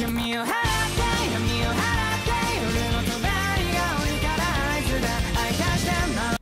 give me a hand.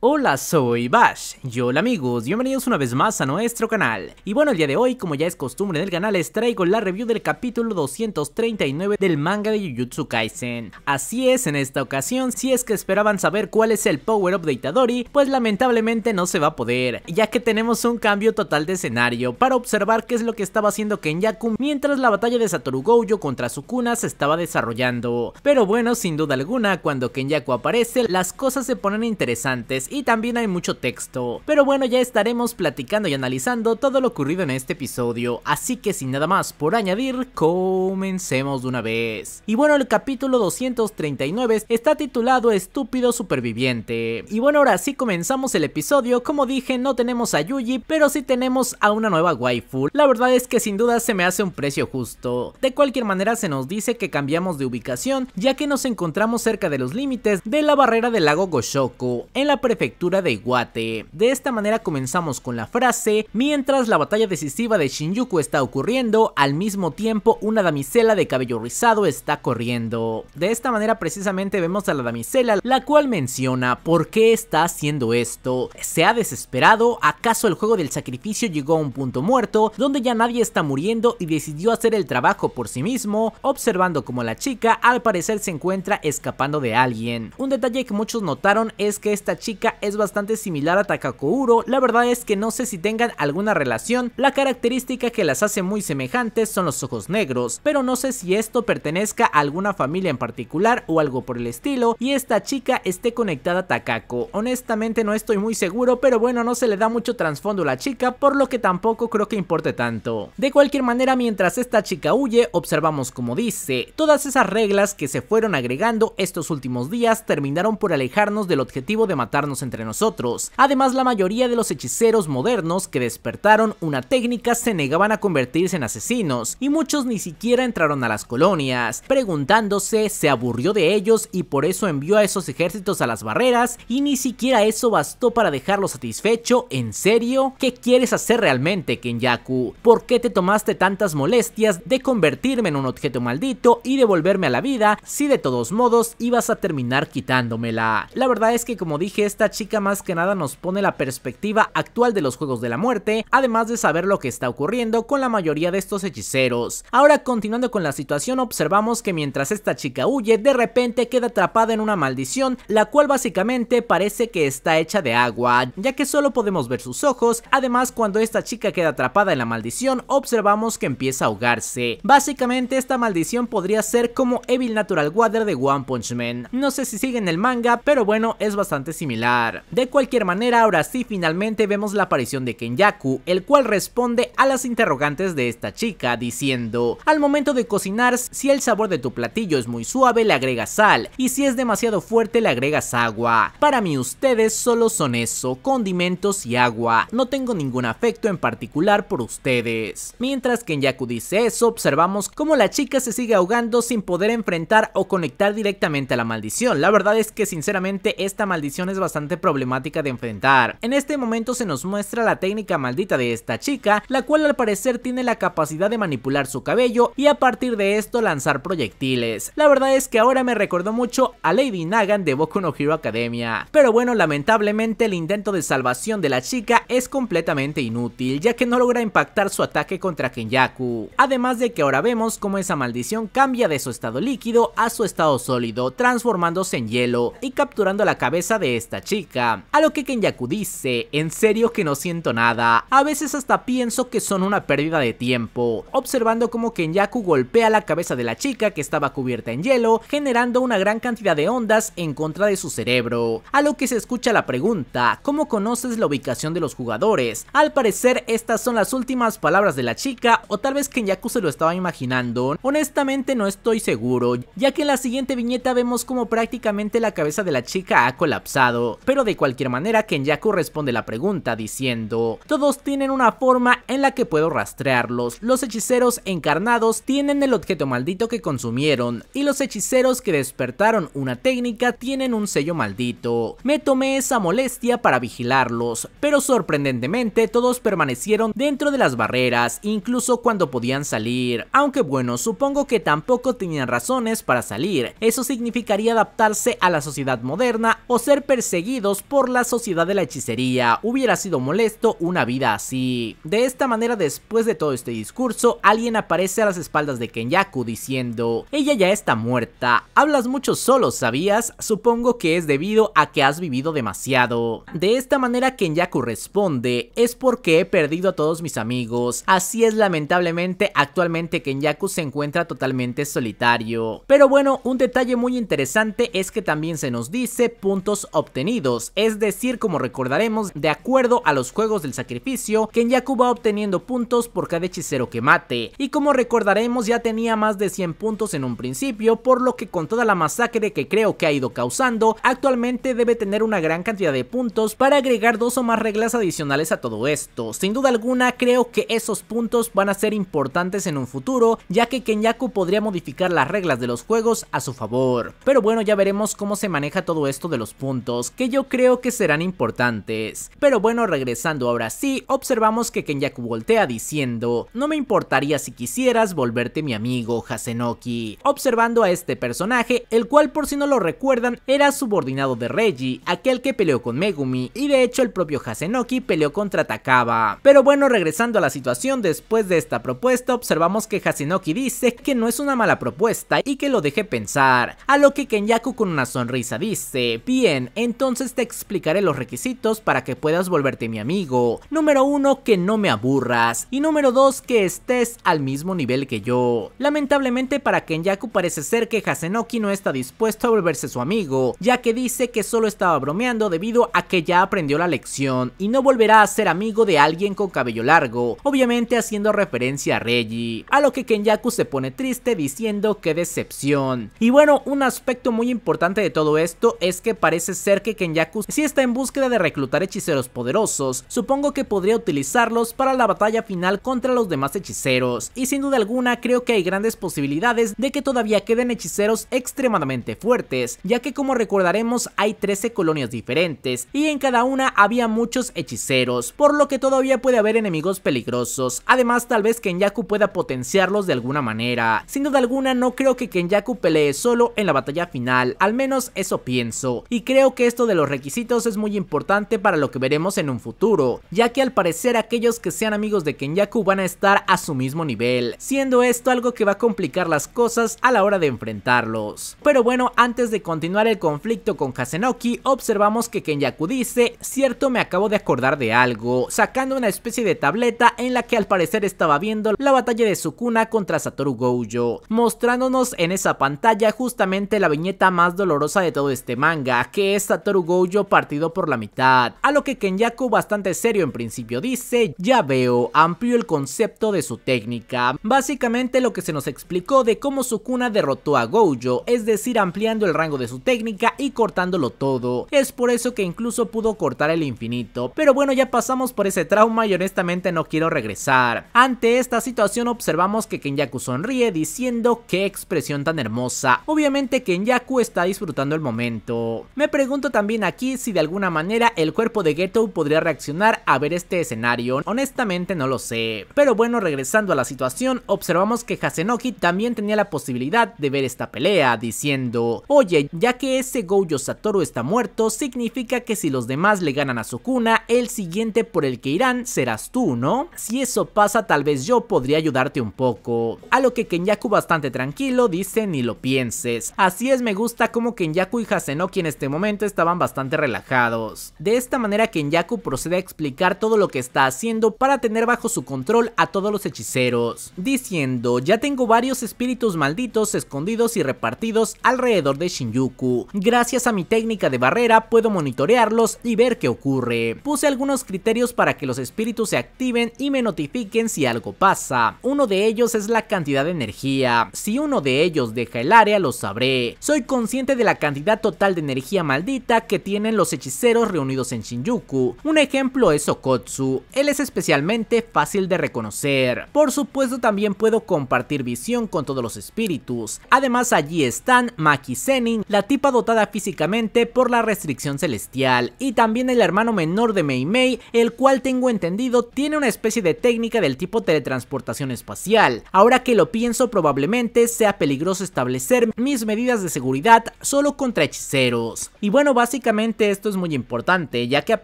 Hola, soy Bash y hola amigos, bienvenidos una vez más a nuestro canal. Y bueno, el día de hoy, como ya es costumbre en el canal, les traigo la review del capítulo 239 del manga de Jujutsu Kaisen. Así es, en esta ocasión, si es que esperaban saber cuál es el power-up de Itadori, pues lamentablemente no se va a poder, ya que tenemos un cambio total de escenario para observar qué es lo que estaba haciendo Kenyaku mientras la batalla de Satoru Gojo contra Sukuna se estaba desarrollando. Pero bueno, sin duda alguna, cuando Kenyaku aparece, las cosas se ponen interesantes y también hay mucho texto. Pero bueno, ya estaremos platicando y analizando todo lo ocurrido en este episodio, así que sin nada más por añadir, comencemos de una vez. Y bueno, el capítulo 239 está titulado Estúpido Superviviente. Y bueno, ahora sí comenzamos el episodio, como dije, no tenemos a Yuji, pero sí tenemos a una nueva waifu. La verdad es que sin duda se me hace un precio justo. De cualquier manera se nos dice que cambiamos de ubicación, ya que nos encontramos cerca de los límites de la barrera del lago Goshoku, en la de Iwate. De esta manera comenzamos con la frase, mientras la batalla decisiva de Shinjuku está ocurriendo, al mismo tiempo una damisela de cabello rizado está corriendo. De esta manera precisamente vemos a la damisela, la cual menciona por qué está haciendo esto. ¿Se ha desesperado? ¿Acaso el juego del sacrificio llegó a un punto muerto, donde ya nadie está muriendo y decidió hacer el trabajo por sí mismo, observando como la chica al parecer se encuentra escapando de alguien? Un detalle que muchos notaron es que esta chica es bastante similar a Uro la verdad es que no sé si tengan alguna relación, la característica que las hace muy semejantes son los ojos negros, pero no sé si esto pertenezca a alguna familia en particular o algo por el estilo y esta chica esté conectada a Takako, honestamente no estoy muy seguro pero bueno no se le da mucho trasfondo a la chica por lo que tampoco creo que importe tanto. De cualquier manera mientras esta chica huye observamos como dice, todas esas reglas que se fueron agregando estos últimos días terminaron por alejarnos del objetivo de matarnos entre nosotros. Además, la mayoría de los hechiceros modernos que despertaron una técnica se negaban a convertirse en asesinos y muchos ni siquiera entraron a las colonias. Preguntándose, se aburrió de ellos y por eso envió a esos ejércitos a las barreras y ni siquiera eso bastó para dejarlo satisfecho. ¿En serio? ¿Qué quieres hacer realmente, Kenyaku? ¿Por qué te tomaste tantas molestias de convertirme en un objeto maldito y devolverme a la vida si de todos modos ibas a terminar quitándomela? La verdad es que como dije, esta chica más que nada nos pone la perspectiva actual de los Juegos de la Muerte, además de saber lo que está ocurriendo con la mayoría de estos hechiceros. Ahora continuando con la situación observamos que mientras esta chica huye, de repente queda atrapada en una maldición, la cual básicamente parece que está hecha de agua, ya que solo podemos ver sus ojos, además cuando esta chica queda atrapada en la maldición, observamos que empieza a ahogarse. Básicamente esta maldición podría ser como Evil Natural Water de One Punch Man. No sé si sigue en el manga, pero bueno, es bastante similar. De cualquier manera, ahora sí finalmente vemos la aparición de Kenyaku, el cual responde a las interrogantes de esta chica diciendo, al momento de cocinar, si el sabor de tu platillo es muy suave le agregas sal y si es demasiado fuerte le agregas agua. Para mí ustedes solo son eso, condimentos y agua, no tengo ningún afecto en particular por ustedes. Mientras Kenyaku dice eso, observamos cómo la chica se sigue ahogando sin poder enfrentar o conectar directamente a la maldición. La verdad es que sinceramente esta maldición es bastante problemática de enfrentar. En este momento se nos muestra la técnica maldita de esta chica, la cual al parecer tiene la capacidad de manipular su cabello y a partir de esto lanzar proyectiles. La verdad es que ahora me recordó mucho a Lady Nagan de Boku no Hero Academia. Pero bueno, lamentablemente el intento de salvación de la chica es completamente inútil, ya que no logra impactar su ataque contra Kenyaku. Además de que ahora vemos cómo esa maldición cambia de su estado líquido a su estado sólido, transformándose en hielo y capturando la cabeza de esta chica chica, a lo que Kenyaku dice, en serio que no siento nada, a veces hasta pienso que son una pérdida de tiempo, observando como Kenyaku golpea la cabeza de la chica que estaba cubierta en hielo, generando una gran cantidad de ondas en contra de su cerebro, a lo que se escucha la pregunta, ¿cómo conoces la ubicación de los jugadores? Al parecer estas son las últimas palabras de la chica o tal vez Kenyaku se lo estaba imaginando, honestamente no estoy seguro, ya que en la siguiente viñeta vemos como prácticamente la cabeza de la chica ha colapsado, pero de cualquier manera Kenyaku responde la pregunta diciendo, todos tienen una forma en la que puedo rastrearlos, los hechiceros encarnados tienen el objeto maldito que consumieron y los hechiceros que despertaron una técnica tienen un sello maldito. Me tomé esa molestia para vigilarlos, pero sorprendentemente todos permanecieron dentro de las barreras, incluso cuando podían salir, aunque bueno, supongo que tampoco tenían razones para salir, eso significaría adaptarse a la sociedad moderna o ser perseguidos por la sociedad de la hechicería, hubiera sido molesto una vida así. De esta manera después de todo este discurso, alguien aparece a las espaldas de Kenyaku diciendo, ella ya está muerta, hablas mucho solo, ¿sabías? Supongo que es debido a que has vivido demasiado. De esta manera Kenyaku responde, es porque he perdido a todos mis amigos, así es lamentablemente actualmente Kenyaku se encuentra totalmente solitario. Pero bueno, un detalle muy interesante es que también se nos dice puntos obtenidos es decir, como recordaremos, de acuerdo a los Juegos del Sacrificio, Kenyaku va obteniendo puntos por cada hechicero que mate, y como recordaremos ya tenía más de 100 puntos en un principio, por lo que con toda la masacre que creo que ha ido causando, actualmente debe tener una gran cantidad de puntos para agregar dos o más reglas adicionales a todo esto. Sin duda alguna, creo que esos puntos van a ser importantes en un futuro, ya que Kenyaku podría modificar las reglas de los juegos a su favor. Pero bueno, ya veremos cómo se maneja todo esto de los puntos, que yo creo que serán importantes. Pero bueno, regresando ahora sí, observamos que Kenyaku voltea diciendo, no me importaría si quisieras volverte mi amigo, Hasenoki. Observando a este personaje, el cual por si no lo recuerdan, era subordinado de Reggie, aquel que peleó con Megumi, y de hecho el propio Hasenoki peleó contra Takaba. Pero bueno, regresando a la situación después de esta propuesta, observamos que Hasenoki dice que no es una mala propuesta y que lo deje pensar, a lo que Kenyaku con una sonrisa dice, bien, entonces te explicaré los requisitos para que puedas volverte mi amigo. Número 1, que no me aburras. Y número 2, que estés al mismo nivel que yo. Lamentablemente para Kenyaku parece ser que Hasenoki no está dispuesto a volverse su amigo, ya que dice que solo estaba bromeando debido a que ya aprendió la lección y no volverá a ser amigo de alguien con cabello largo, obviamente haciendo referencia a Reggie. A lo que Kenyaku se pone triste diciendo que decepción. Y bueno, un aspecto muy importante de todo esto es que parece ser que Kenyaku Yaku, si está en búsqueda de reclutar hechiceros poderosos, supongo que podría utilizarlos para la batalla final contra los demás hechiceros, y sin duda alguna creo que hay grandes posibilidades de que todavía queden hechiceros extremadamente fuertes, ya que como recordaremos hay 13 colonias diferentes, y en cada una había muchos hechiceros, por lo que todavía puede haber enemigos peligrosos, además tal vez Kenyaku pueda potenciarlos de alguna manera, sin duda alguna no creo que Kenyaku pelee solo en la batalla final, al menos eso pienso, y creo que esto de los requisitos es muy importante para lo que veremos en un futuro, ya que al parecer aquellos que sean amigos de Kenyaku van a estar a su mismo nivel, siendo esto algo que va a complicar las cosas a la hora de enfrentarlos. Pero bueno, antes de continuar el conflicto con Hasenoki, observamos que Kenyaku dice, cierto me acabo de acordar de algo, sacando una especie de tableta en la que al parecer estaba viendo la batalla de Sukuna contra Satoru Gojo, mostrándonos en esa pantalla justamente la viñeta más dolorosa de todo este manga, que es Satoru Gojo partido por la mitad, a lo que Kenyaku bastante serio en principio dice, ya veo, amplió el concepto de su técnica, básicamente lo que se nos explicó de cómo Sukuna derrotó a Gojo, es decir ampliando el rango de su técnica y cortándolo todo, es por eso que incluso pudo cortar el infinito, pero bueno ya pasamos por ese trauma y honestamente no quiero regresar. Ante esta situación observamos que Kenyaku sonríe diciendo qué expresión tan hermosa, obviamente Kenyaku está disfrutando el momento. Me pregunto también aquí si de alguna manera el cuerpo de Geto podría reaccionar a ver este escenario, honestamente no lo sé. Pero bueno, regresando a la situación, observamos que Hasenoki también tenía la posibilidad de ver esta pelea, diciendo, oye, ya que ese Gojo Satoru está muerto, significa que si los demás le ganan a Sukuna, el siguiente por el que irán serás tú, ¿no? Si eso pasa, tal vez yo podría ayudarte un poco. A lo que Kenyaku bastante tranquilo dice, ni lo pienses. Así es, me gusta como Kenyaku y Hasenoki en este momento estaban bastante relajados. De esta manera Kenyaku procede a explicar todo lo que está haciendo para tener bajo su control a todos los hechiceros, diciendo ya tengo varios espíritus malditos escondidos y repartidos alrededor de Shinjuku. Gracias a mi técnica de barrera puedo monitorearlos y ver qué ocurre. Puse algunos criterios para que los espíritus se activen y me notifiquen si algo pasa. Uno de ellos es la cantidad de energía. Si uno de ellos deja el área lo sabré. Soy consciente de la cantidad total de energía maldita que tienen los hechiceros reunidos en Shinjuku. Un ejemplo es Okotsu, él es especialmente fácil de reconocer. Por supuesto también puedo compartir visión con todos los espíritus. Además allí están Maki Senin, la tipa dotada físicamente por la restricción celestial, y también el hermano menor de Mei Mei, el cual tengo entendido tiene una especie de técnica del tipo teletransportación espacial. Ahora que lo pienso probablemente sea peligroso establecer mis medidas de seguridad solo contra hechiceros. Y bueno, básicamente Básicamente esto es muy importante, ya que a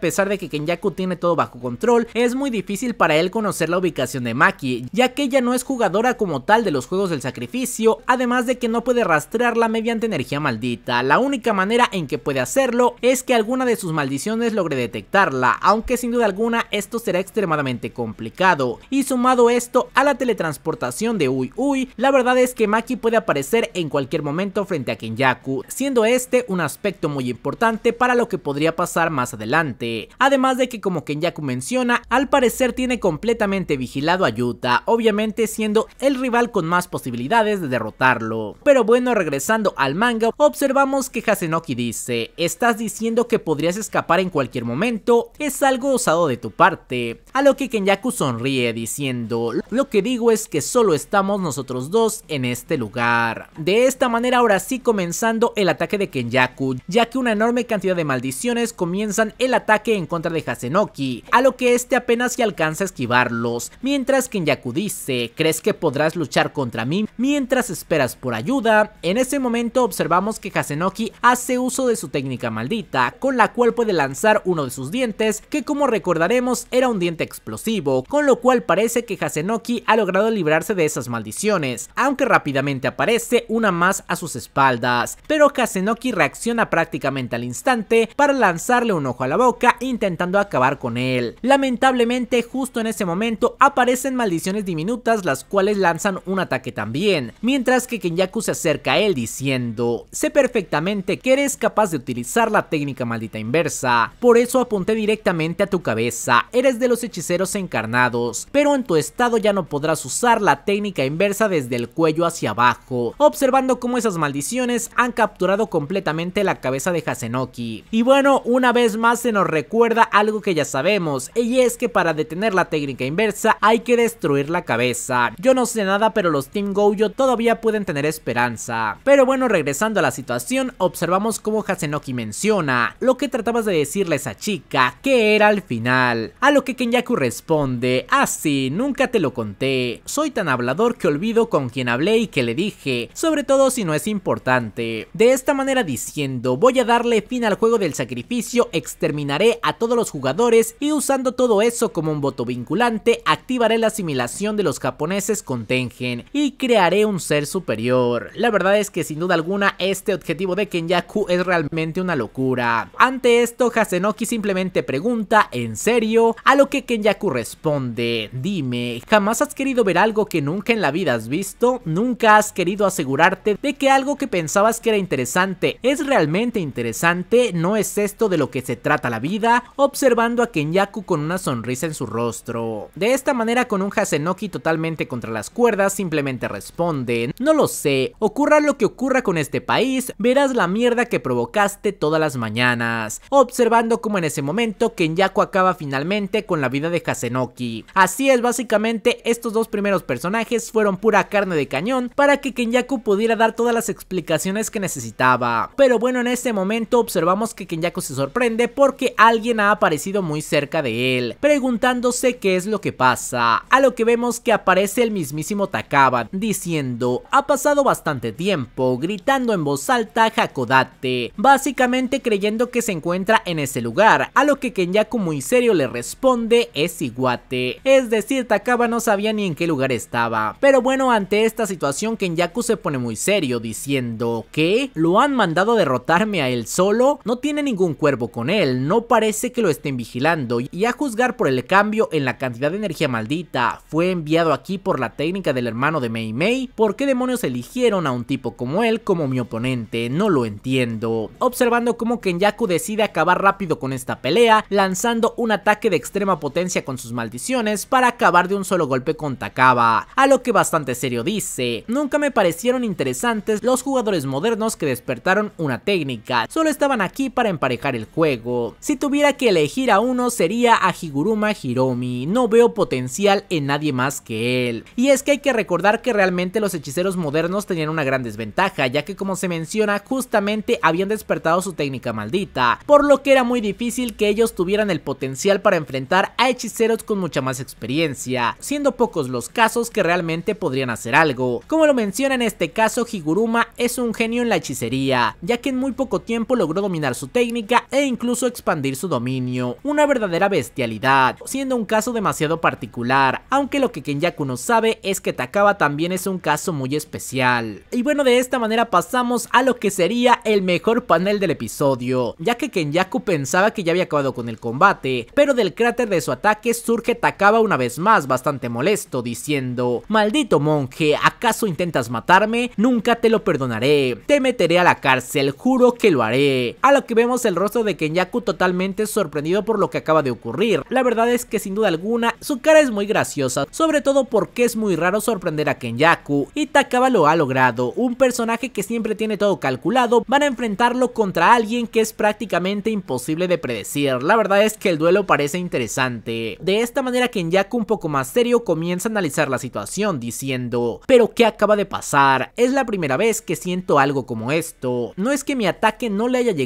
pesar de que Kenyaku tiene todo bajo control, es muy difícil para él conocer la ubicación de Maki, ya que ella no es jugadora como tal de los juegos del sacrificio, además de que no puede rastrearla mediante energía maldita. La única manera en que puede hacerlo es que alguna de sus maldiciones logre detectarla, aunque sin duda alguna esto será extremadamente complicado. Y sumado esto a la teletransportación de Uy Uy, la verdad es que Maki puede aparecer en cualquier momento frente a Kenyaku, siendo este un aspecto muy importante para lo que podría pasar más adelante. Además de que como Kenyaku menciona, al parecer tiene completamente vigilado a Yuta, obviamente siendo el rival con más posibilidades de derrotarlo. Pero bueno, regresando al manga, observamos que Hasenoki dice, estás diciendo que podrías escapar en cualquier momento, es algo osado de tu parte. A lo que Kenyaku sonríe diciendo, lo que digo es que solo estamos nosotros dos en este lugar. De esta manera ahora sí comenzando el ataque de Kenyaku, ya que una enorme cantidad cantidad de maldiciones comienzan el ataque en contra de Hasenoki, a lo que este apenas se alcanza a esquivarlos, mientras que Yaku dice, ¿crees que podrás luchar contra mí mientras esperas por ayuda? En ese momento observamos que Hasenoki hace uso de su técnica maldita, con la cual puede lanzar uno de sus dientes, que como recordaremos era un diente explosivo, con lo cual parece que Hasenoki ha logrado librarse de esas maldiciones, aunque rápidamente aparece una más a sus espaldas, pero Hasenoki reacciona prácticamente al instante para lanzarle un ojo a la boca intentando acabar con él. Lamentablemente justo en ese momento aparecen maldiciones diminutas las cuales lanzan un ataque también, mientras que Kenyaku se acerca a él diciendo, sé perfectamente que eres capaz de utilizar la técnica maldita inversa, por eso apunté directamente a tu cabeza, eres de los hechiceros encarnados, pero en tu estado ya no podrás usar la técnica inversa desde el cuello hacia abajo, observando cómo esas maldiciones han capturado completamente la cabeza de Hasenoki y bueno, una vez más se nos recuerda algo que ya sabemos, y es que para detener la técnica inversa hay que destruir la cabeza. Yo no sé nada, pero los Team Gojo todavía pueden tener esperanza. Pero bueno, regresando a la situación, observamos cómo Hasenoki menciona lo que tratabas de decirle a esa chica, que era al final. A lo que Kenyaku responde, así, ah, nunca te lo conté. Soy tan hablador que olvido con quien hablé y que le dije, sobre todo si no es importante. De esta manera diciendo, voy a darle fin al juego del sacrificio, exterminaré a todos los jugadores y usando todo eso como un voto vinculante, activaré la asimilación de los japoneses con Tengen y crearé un ser superior. La verdad es que sin duda alguna este objetivo de Kenyaku es realmente una locura. Ante esto Hasenoki simplemente pregunta ¿en serio? A lo que Kenyaku responde dime, ¿jamás has querido ver algo que nunca en la vida has visto? ¿Nunca has querido asegurarte de que algo que pensabas que era interesante es realmente interesante? no es esto de lo que se trata la vida, observando a Kenyaku con una sonrisa en su rostro. De esta manera con un Hasenoki totalmente contra las cuerdas simplemente responden no lo sé, ocurra lo que ocurra con este país, verás la mierda que provocaste todas las mañanas, observando como en ese momento Kenyaku acaba finalmente con la vida de Hasenoki. Así es, básicamente estos dos primeros personajes fueron pura carne de cañón para que Kenyaku pudiera dar todas las explicaciones que necesitaba. Pero bueno, en ese momento observamos que Kenyaku se sorprende porque alguien ha aparecido muy cerca de él, preguntándose qué es lo que pasa, a lo que vemos que aparece el mismísimo Takaba, diciendo, ha pasado bastante tiempo, gritando en voz alta Hakodate, básicamente creyendo que se encuentra en ese lugar, a lo que Kenyaku muy serio le responde, es Iguate, es decir, Takaba no sabía ni en qué lugar estaba, pero bueno, ante esta situación Kenyaku se pone muy serio, diciendo, ¿Qué? ¿Lo han mandado a derrotarme a él solo? no tiene ningún cuervo con él, no parece que lo estén vigilando y a juzgar por el cambio en la cantidad de energía maldita, fue enviado aquí por la técnica del hermano de Mei Mei, ¿por qué demonios eligieron a un tipo como él como mi oponente? No lo entiendo. Observando cómo Kenyaku decide acabar rápido con esta pelea, lanzando un ataque de extrema potencia con sus maldiciones para acabar de un solo golpe con Takaba, a lo que bastante serio dice, nunca me parecieron interesantes los jugadores modernos que despertaron una técnica, solo estaban aquí para emparejar el juego. Si tuviera que elegir a uno sería a Higuruma Hiromi, no veo potencial en nadie más que él. Y es que hay que recordar que realmente los hechiceros modernos tenían una gran desventaja, ya que como se menciona justamente habían despertado su técnica maldita, por lo que era muy difícil que ellos tuvieran el potencial para enfrentar a hechiceros con mucha más experiencia, siendo pocos los casos que realmente podrían hacer algo. Como lo menciona en este caso, Higuruma es un genio en la hechicería, ya que en muy poco tiempo logró dominar su técnica e incluso expandir su dominio, una verdadera bestialidad, siendo un caso demasiado particular, aunque lo que Kenyaku no sabe es que Takaba también es un caso muy especial. Y bueno, de esta manera pasamos a lo que sería el mejor panel del episodio, ya que Kenyaku pensaba que ya había acabado con el combate, pero del cráter de su ataque surge Takaba una vez más bastante molesto, diciendo, maldito monje, ¿acaso intentas matarme? Nunca te lo perdonaré, te meteré a la cárcel, juro que lo haré a lo que vemos el rostro de Kenyaku totalmente sorprendido por lo que acaba de ocurrir. La verdad es que sin duda alguna, su cara es muy graciosa, sobre todo porque es muy raro sorprender a Kenyaku, y Takaba lo ha logrado, un personaje que siempre tiene todo calculado, van a enfrentarlo contra alguien que es prácticamente imposible de predecir, la verdad es que el duelo parece interesante. De esta manera Kenyaku un poco más serio comienza a analizar la situación diciendo, pero ¿qué acaba de pasar? Es la primera vez que siento algo como esto, no es que mi ataque no le haya llegado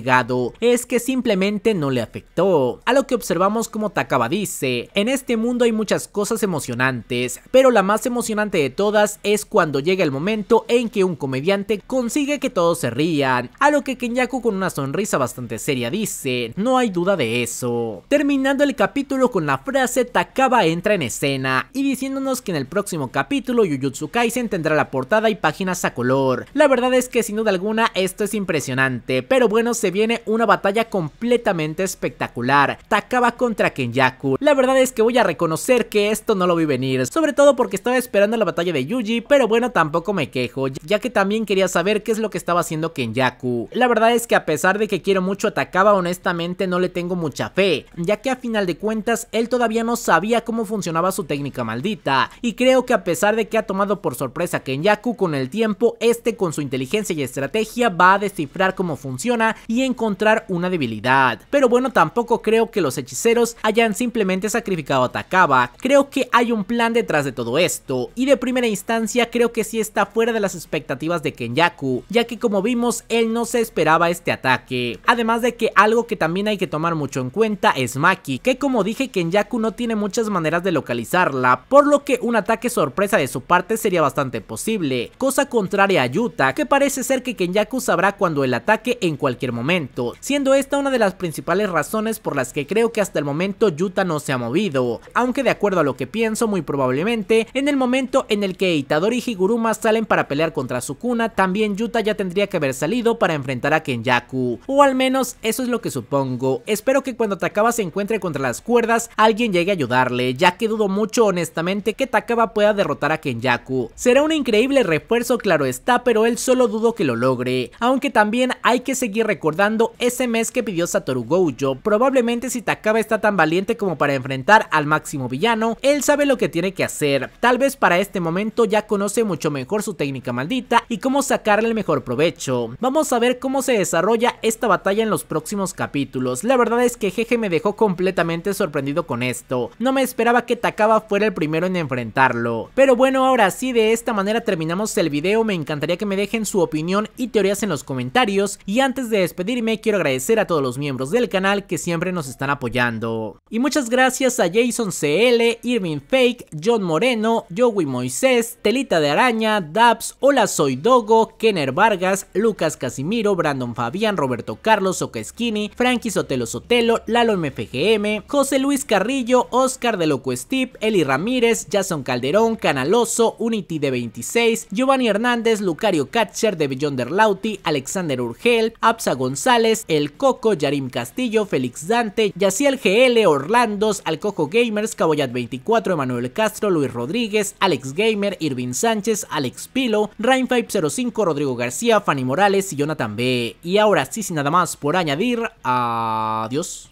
es que simplemente no le afectó. A lo que observamos como Takaba dice, en este mundo hay muchas cosas emocionantes, pero la más emocionante de todas es cuando llega el momento en que un comediante consigue que todos se rían, a lo que Kenyaku con una sonrisa bastante seria dice, no hay duda de eso. Terminando el capítulo con la frase Takaba entra en escena y diciéndonos que en el próximo capítulo ...Yujutsu Kaisen tendrá la portada y páginas a color. La verdad es que sin duda alguna esto es impresionante, pero bueno se viene una batalla completamente espectacular. Takaba contra Kenyaku. La verdad es que voy a reconocer que esto no lo vi venir, sobre todo porque estaba esperando la batalla de Yuji, pero bueno, tampoco me quejo, ya que también quería saber qué es lo que estaba haciendo Kenyaku. La verdad es que a pesar de que quiero mucho a Takaba, honestamente no le tengo mucha fe, ya que a final de cuentas él todavía no sabía cómo funcionaba su técnica maldita, y creo que a pesar de que ha tomado por sorpresa a Kenyaku con el tiempo, este con su inteligencia y estrategia va a descifrar cómo funciona y encontrar una debilidad. Pero bueno, tampoco creo que los hechiceros hayan simplemente sacrificado a Takaba, creo que hay un plan detrás de todo esto, y de primera instancia creo que sí está fuera de las expectativas de Kenyaku, ya que como vimos él no se esperaba este ataque. Además de que algo que también hay que tomar mucho en cuenta es Maki, que como dije Kenyaku no tiene muchas maneras de localizarla, por lo que un ataque sorpresa de su parte sería bastante posible, cosa contraria a Yuta, que parece ser que Kenyaku sabrá cuando el ataque en cualquier momento momento, siendo esta una de las principales razones por las que creo que hasta el momento Yuta no se ha movido, aunque de acuerdo a lo que pienso muy probablemente, en el momento en el que Itadori y Higuruma salen para pelear contra Sukuna, también Yuta ya tendría que haber salido para enfrentar a Kenyaku, o al menos eso es lo que supongo, espero que cuando Takaba se encuentre contra las cuerdas, alguien llegue a ayudarle, ya que dudo mucho honestamente que Takaba pueda derrotar a Kenyaku, será un increíble refuerzo claro está, pero él solo dudo que lo logre, aunque también hay que seguir recordando ese mes que pidió Satoru Gojo. Probablemente si Takaba está tan valiente como para enfrentar al máximo villano, él sabe lo que tiene que hacer. Tal vez para este momento ya conoce mucho mejor su técnica maldita y cómo sacarle el mejor provecho. Vamos a ver cómo se desarrolla esta batalla en los próximos capítulos. La verdad es que Jeje me dejó completamente sorprendido con esto. No me esperaba que Takaba fuera el primero en enfrentarlo. Pero bueno, ahora sí, de esta manera terminamos el video. Me encantaría que me dejen su opinión y teorías en los comentarios. Y antes de pedirme quiero agradecer a todos los miembros del canal que siempre nos están apoyando. Y muchas gracias a Jason CL, Irving Fake, John Moreno, Joey Moisés, Telita de Araña, Dabs, Hola Soy Dogo, Kenner Vargas, Lucas Casimiro, Brandon Fabián, Roberto Carlos, Ocasquini, Skinny, Frankie Sotelo Sotelo, Lalo MFGM, José Luis Carrillo, Oscar de Loco Steve, Eli Ramírez, Jason Calderón, Canaloso, Unity de 26, Giovanni Hernández, Lucario Catcher de Beyonder Lauti, Alexander Urgel, Absagon González, El Coco, Yarim Castillo, Félix Dante, Yaciel GL, Orlandos, Alcojo Gamers, Caboyat 24, Emanuel Castro, Luis Rodríguez, Alex Gamer, Irvin Sánchez, Alex Pilo, Rain505, Rodrigo García, Fanny Morales y Jonathan B. Y ahora sí, sin nada más por añadir, adiós.